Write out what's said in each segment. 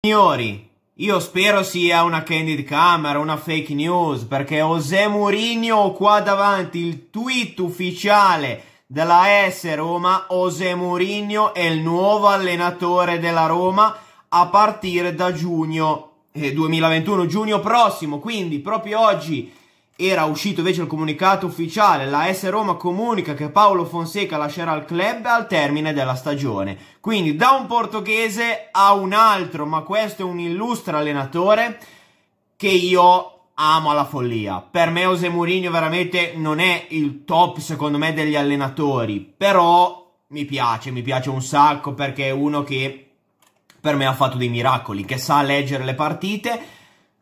Signori, io spero sia una candid camera, una fake news, perché José Mourinho qua davanti, il tweet ufficiale della S Roma, José Mourinho è il nuovo allenatore della Roma a partire da giugno 2021, eh, giugno prossimo, quindi proprio oggi era uscito invece il comunicato ufficiale, la S Roma comunica che Paolo Fonseca lascerà il club al termine della stagione. Quindi da un portoghese a un altro, ma questo è un illustre allenatore che io amo alla follia. Per me José Mourinho veramente non è il top secondo me degli allenatori, però mi piace, mi piace un sacco perché è uno che per me ha fatto dei miracoli, che sa leggere le partite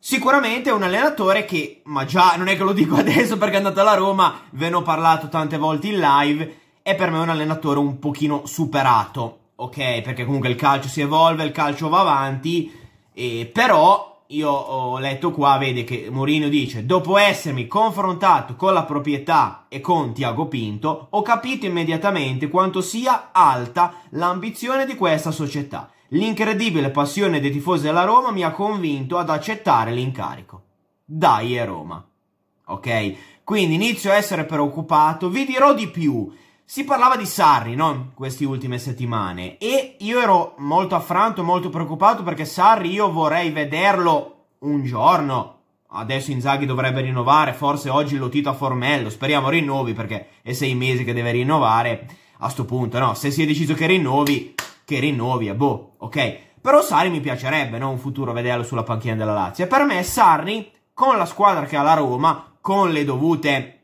Sicuramente è un allenatore che, ma già non è che lo dico adesso perché è andato alla Roma, ve ne ho parlato tante volte in live, è per me un allenatore un pochino superato, ok? Perché comunque il calcio si evolve, il calcio va avanti, eh, però io ho letto qua, vede che Mourinho dice dopo essermi confrontato con la proprietà e con Tiago Pinto, ho capito immediatamente quanto sia alta l'ambizione di questa società L'incredibile passione dei tifosi della Roma mi ha convinto ad accettare l'incarico. Dai, e Roma. Ok? Quindi inizio a essere preoccupato. Vi dirò di più. Si parlava di Sarri, no? Queste ultime settimane. E io ero molto affranto, molto preoccupato perché Sarri io vorrei vederlo un giorno. Adesso Inzaghi dovrebbe rinnovare, forse oggi lo tito a Formello, speriamo rinnovi perché è sei mesi che deve rinnovare. A sto punto, no, se si è deciso che rinnovi, che rinnovi e boh, ok? Però Sarri mi piacerebbe, no? Un futuro vederlo sulla panchina della Lazio. E per me Sarri, con la squadra che ha la Roma, con le dovute,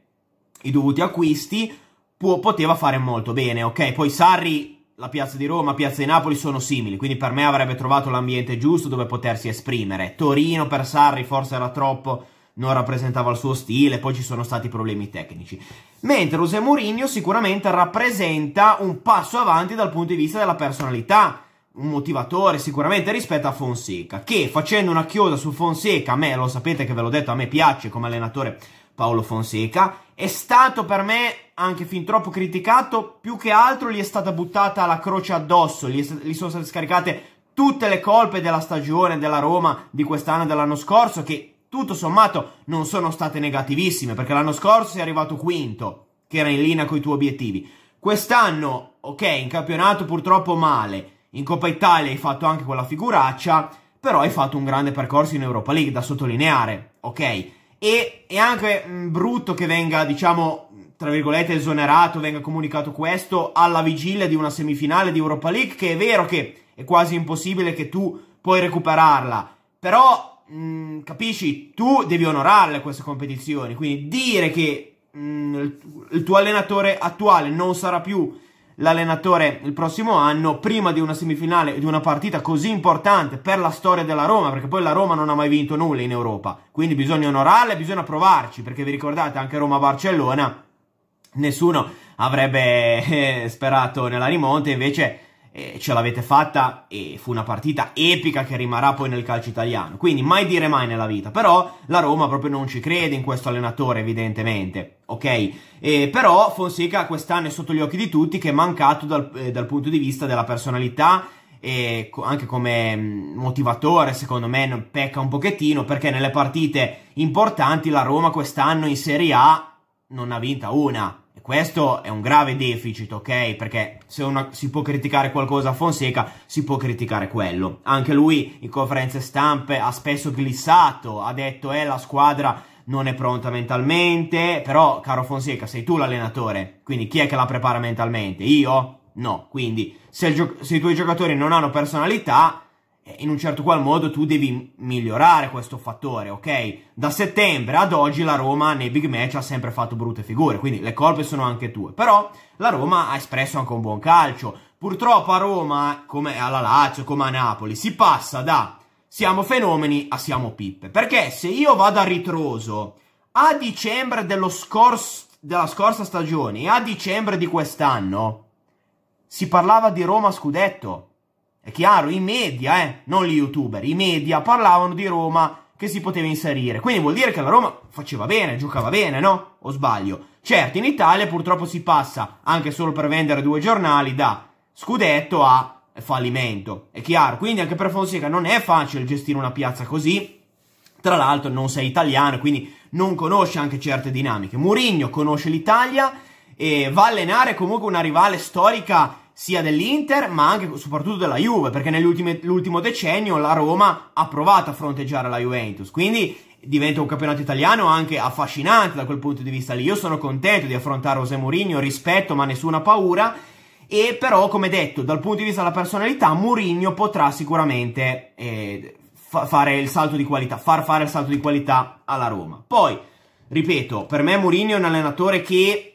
i dovuti acquisti, può, poteva fare molto bene, ok? Poi Sarri la piazza di Roma, piazza di Napoli sono simili, quindi per me avrebbe trovato l'ambiente giusto dove potersi esprimere. Torino per Sarri forse era troppo non rappresentava il suo stile, poi ci sono stati problemi tecnici. Mentre José Mourinho sicuramente rappresenta un passo avanti dal punto di vista della personalità, un motivatore sicuramente rispetto a Fonseca, che facendo una chiosa su Fonseca, a me lo sapete che ve l'ho detto, a me piace come allenatore Paolo Fonseca, è stato per me anche fin troppo criticato, più che altro gli è stata buttata la croce addosso, gli, gli sono state scaricate tutte le colpe della stagione della Roma di quest'anno e dell'anno scorso, che tutto sommato non sono state negativissime, perché l'anno scorso sei arrivato quinto, che era in linea con i tuoi obiettivi. Quest'anno, ok, in campionato purtroppo male, in Coppa Italia hai fatto anche quella figuraccia, però hai fatto un grande percorso in Europa League, da sottolineare, ok? E è anche mh, mm, brutto che venga, diciamo, tra virgolette, esonerato, venga comunicato questo alla vigilia di una semifinale di Europa League, che è vero che è quasi impossibile che tu puoi recuperarla, però mh, mm, capisci, tu devi onorarle queste competizioni, quindi dire che mh, mm, il tuo allenatore attuale non sarà più l'allenatore il prossimo anno, prima di una semifinale, di una partita così importante per la storia della Roma, perché poi la Roma non ha mai vinto nulla in Europa, quindi bisogna onorarla e bisogna provarci, perché vi ricordate anche Roma-Barcellona, nessuno avrebbe eh, sperato nella rimonta, invece eh, ce l'avete fatta e fu una partita epica che rimarrà poi nel calcio italiano. Quindi mai dire mai nella vita, però la Roma proprio non ci crede in questo allenatore evidentemente, ok? Eh, però Fonseca quest'anno è sotto gli occhi di tutti che è mancato dal, eh, dal punto di vista della personalità e anche come mm, motivatore, secondo me, pecca un pochettino perché nelle partite importanti la Roma quest'anno in Serie A non ha vinta una. Questo è un grave deficit, ok? Perché se una, si può criticare qualcosa a Fonseca, si può criticare quello. Anche lui in conferenze stampe ha spesso glissato, ha detto eh la squadra non è pronta mentalmente, però caro Fonseca sei tu l'allenatore, quindi chi è che la prepara mentalmente? Io? No, quindi se, se i tuoi giocatori non hanno personalità eh, in un certo qual modo tu devi migliorare questo fattore, ok? Da settembre ad oggi la Roma nei big match ha sempre fatto brutte figure, quindi le colpe sono anche tue. Però la Roma ha espresso anche un buon calcio. Purtroppo a Roma, come alla Lazio, come a Napoli, si passa da siamo fenomeni a siamo pippe. Perché se io vado a ritroso a dicembre scors della scorsa stagione e a dicembre di quest'anno, si parlava di Roma scudetto è chiaro, i media, eh, non gli youtuber, i media parlavano di Roma che si poteva inserire. Quindi vuol dire che la Roma faceva bene, giocava bene, no? O sbaglio? Certo, in Italia purtroppo si passa, anche solo per vendere due giornali, da scudetto a fallimento. È chiaro, quindi anche per Fonseca non è facile gestire una piazza così. Tra l'altro non sei italiano, quindi non conosce anche certe dinamiche. Mourinho conosce l'Italia e va a allenare comunque una rivale storica sia dell'Inter ma anche e soprattutto della Juve perché nell'ultimo decennio la Roma ha provato a fronteggiare la Juventus quindi diventa un campionato italiano anche affascinante da quel punto di vista lì io sono contento di affrontare José Mourinho rispetto ma nessuna paura e però come detto dal punto di vista della personalità Mourinho potrà sicuramente eh, fa fare il salto di qualità far fare il salto di qualità alla Roma poi ripeto per me Mourinho è un allenatore che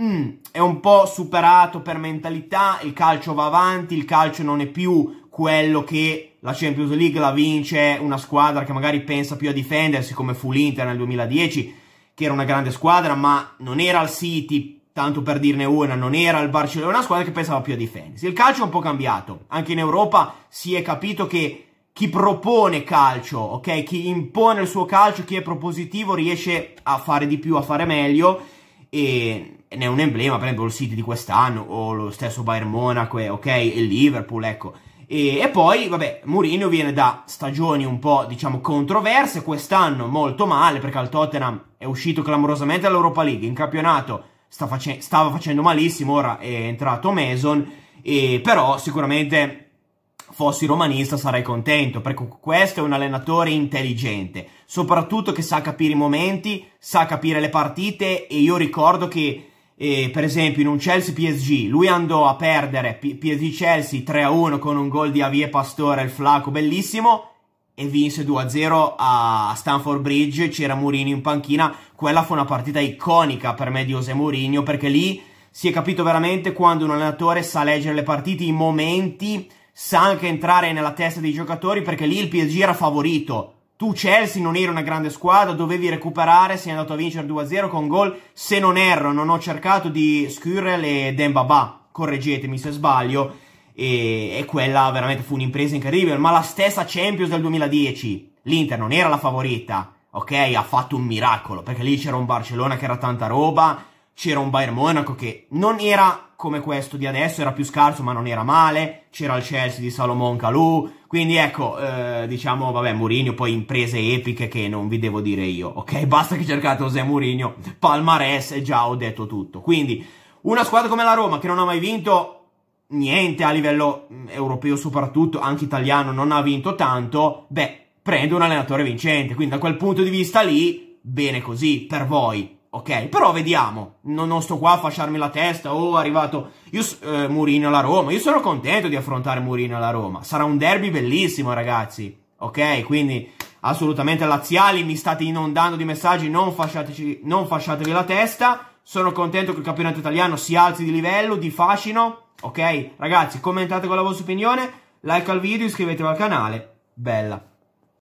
mm, è un po' superato per mentalità, il calcio va avanti, il calcio non è più quello che la Champions League la vince una squadra che magari pensa più a difendersi come fu l'Inter nel 2010, che era una grande squadra, ma non era il City, tanto per dirne una, non era il Barcellona, una squadra che pensava più a difendersi. Il calcio è un po' cambiato, anche in Europa si è capito che chi propone calcio, ok? Chi impone il suo calcio, chi è propositivo riesce a fare di più, a fare meglio e ne è un emblema, per esempio il City di quest'anno o lo stesso Bayern Monaco, eh, ok, il Liverpool, ecco. E, e, poi, vabbè, Mourinho viene da stagioni un po', diciamo, controverse, quest'anno molto male perché al Tottenham è uscito clamorosamente dall'Europa League, in campionato sta face stava facendo malissimo, ora è entrato Mason, e, però sicuramente fossi romanista sarei contento, perché questo è un allenatore intelligente, soprattutto che sa capire i momenti, sa capire le partite e io ricordo che e per esempio in un Chelsea PSG, lui andò a perdere PSG Chelsea 3-1 con un gol di Avie Pastore, il flaco bellissimo, e vinse 2-0 a Stanford Bridge, c'era Mourinho in panchina, quella fu una partita iconica per me di José Mourinho perché lì si è capito veramente quando un allenatore sa leggere le partite, i momenti, sa anche entrare nella testa dei giocatori perché lì il PSG era favorito, tu Chelsea non eri una grande squadra, dovevi recuperare, sei andato a vincere 2-0 con gol, se non erro, non ho cercato di Skurrel e Dembaba, correggetemi se sbaglio, e, e quella veramente fu un'impresa incredibile, ma la stessa Champions del 2010, l'Inter non era la favorita, ok? Ha fatto un miracolo, perché lì c'era un Barcellona che era tanta roba, c'era un Bayern Monaco che non era come questo di adesso, era più scarso ma non era male, c'era il Chelsea di Salomon Calou, quindi ecco, eh, diciamo, vabbè, Mourinho, poi imprese epiche che non vi devo dire io, ok? Basta che cercate José Mourinho, Palmares già ho detto tutto. Quindi, una squadra come la Roma che non ha mai vinto niente a livello mm, europeo soprattutto, anche italiano, non ha vinto tanto, beh, prende un allenatore vincente. Quindi da quel punto di vista lì, bene così, per voi. Ok, però vediamo. Non, non, sto qua a fasciarmi la testa. Oh, è arrivato io, eh, Murino alla Roma. Io sono contento di affrontare Murino alla Roma. Sarà un derby bellissimo, ragazzi. Ok, quindi assolutamente laziali. Mi state inondando di messaggi. Non, non fasciatevi la testa. Sono contento che il campionato italiano si alzi di livello, di fascino. Ok, ragazzi, commentate con la vostra opinione. Like al video, iscrivetevi al canale. Bella.